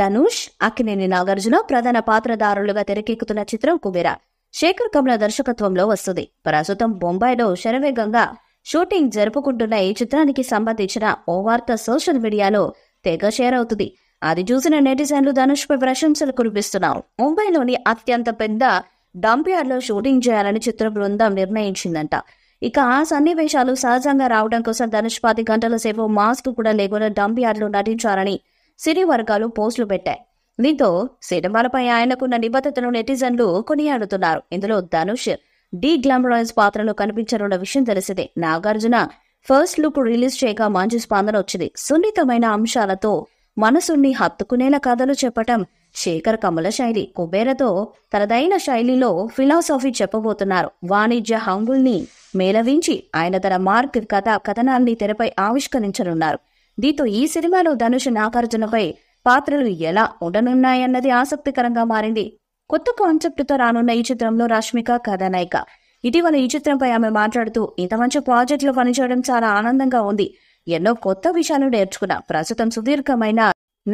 ధనుష్ అక్కినేని నాగార్జున ప్రధాన పాత్రధారులుగా తెరకెక్కుతున్న చిత్రం కుబేర శేఖర్ కమల దర్శకత్వంలో వస్తుంది ప్రస్తుతం బొంబాయిలో శరవేగంగా షూటింగ్ జరుపుకుంటున్న ఈ చిత్రానికి సంబంధించిన ఓ వార్త సోషల్ మీడియాలో తెగ షేర్ అవుతుంది అది చూసిన నెటిజన్లు ధనుష్పై ప్రశంసలు కురిపిస్తున్నారు ముంబైలోని అత్యంత పెద్ద లో షూటింగ్ చేయాలని చిత్ర బృందం నిర్ణయించిందంట ఇక ఆ సన్నివేశాలు సహజంగా రావడం కోసం ధనుష్ పది గంటల సేపు మాస్క్ కూడా లేకుండా లో నటించారని సినీ వర్గాలు పోస్టులు పెట్టాయి దీంతో సినిమాలపై ఆయనకున్న నిబద్ధతను నెటిజన్లు కొనియాడుతున్నారు ఇందులో ధనుష్ డి గ్లామరాయిన్స్ పాత్రలో కనిపించనున్న విషయం తెలిసిందే నాగార్జున ఫస్ట్ లుక్ రిలీజ్ చేయగా మంచి స్పందన వచ్చింది సున్నితమైన అంశాలతో మనసుని హత్తుకునేలా కథలు చెప్పటం శేఖర్ కమల శైలి కుబేరతో తనదైన శైలిలో ఫిలాసఫీ చెప్పబోతున్నారు వాణిజ్య హంగుల్ని మేళవించి ఆయన తన మార్క్ కథ కథనాన్ని తెరపై ఆవిష్కరించనున్నారు దీంతో ఈ సినిమాలో ధనుష్ నాగార్జునపై పాత్రలు ఎలా ఉండనున్నాయన్నది ఆసక్తికరంగా మారింది కొత్త కాన్సెప్ట్తో రానున్న ఈ చిత్రంలో రష్మిక కథానాయిక ఇటీవల ఈ చిత్రంపై ఆమె మాట్లాడుతూ ఇంత మంచి ప్రాజెక్టులో పనిచేయడం చాలా ఆనందంగా ఉంది ఎన్నో కొత్త విషయాలు నేర్చుకున్నా ప్రస్తుతం సుదీర్ఘమైన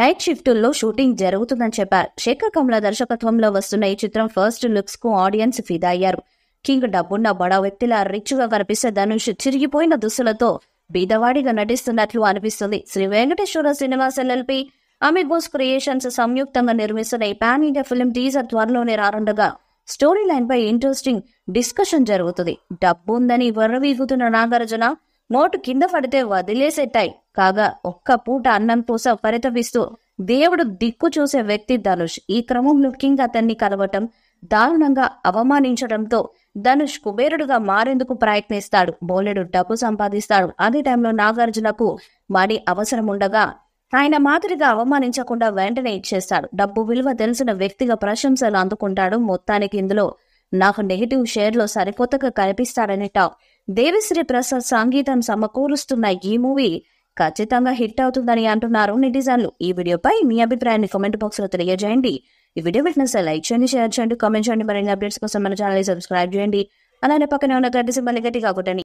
నైట్ షిఫ్టుల్లో షూటింగ్ జరుగుతుందని చెప్పారు శేఖర్ కమల దర్శకత్వంలో వస్తున్న ఈ చిత్రం ఫస్ట్ లుక్స్ కు ఆడియన్స్ ఫిదా అయ్యారు కింగ్ డబ్బున్న బడా వ్యక్తిలా రిచ్గా కనిపిస్తే ధనుష్ చిరిగిపోయిన దుస్తులతో బీదవాడిగా నటిస్తున్నట్లు అనిపిస్తుంది శ్రీ వెంకటేశ్వర శ్రీనివాస్ ఎల్ఎల్పి అమి బోస్ క్రియేషన్స్ సంయుక్తంగా నిర్మిస్తున్న ఈ పాన్ ఇండియా ఫిలిం టీజర్ త్వరలోనే రారుండగా స్టోరీ లైన్ పై ఇంట్రెస్టింగ్ డిస్కషన్ జరుగుతుంది డబ్బు ఉందని వీగుతున్న నాగార్జున నోటు కింద పడితే వదిలేసేటాయి కాగా ఒక్క పూట అన్నం కోసం పరితపిస్తూ దేవుడు దిక్కు చూసే వ్యక్తి ధనుష్ ఈ క్రమంలో కింగ్ అతన్ని కలవటం దారుణంగా అవమానించడంతో ధనుష్ కుబేరుడుగా మారేందుకు ప్రయత్నిస్తాడు బోలెడు డబ్బు సంపాదిస్తాడు అదే టైంలో నాగార్జునకు మనీ అవసరం ఉండగా ఆయన మాదిరిగా అవమానించకుండా వెంటనే ఇచ్చేస్తాడు డబ్బు విలువ తెలిసిన వ్యక్తిగా ప్రశంసలు అందుకుంటాడు మొత్తానికి ఇందులో నాకు నెగిటివ్ షేర్లో సరికొత్తగా కనిపిస్తాడని టాక్ దేవిశ్రీ ప్రసాద్ సంగీతం సమకూరుస్తున్న ఈ మూవీ ఖచ్చితంగా హిట్ అవుతుందని అంటున్నారు నెటిజన్లు ఈ వీడియోపై మీ అభిప్రాయాన్ని కామెంట్ బాక్స్లో తెలియజేయండి ఈ వీడియో పెట్టిన లైక్ చేయండి షేర్ చేయండి కామెంట్ చేయండి మరిన్ని అప్డేట్స్ కోసం మన ఛానల్ సబ్స్క్రైబ్ చేయండి అలానే పక్కనే ఉన్న గడ్డ సింబల్ గట్టిగా కాకుండా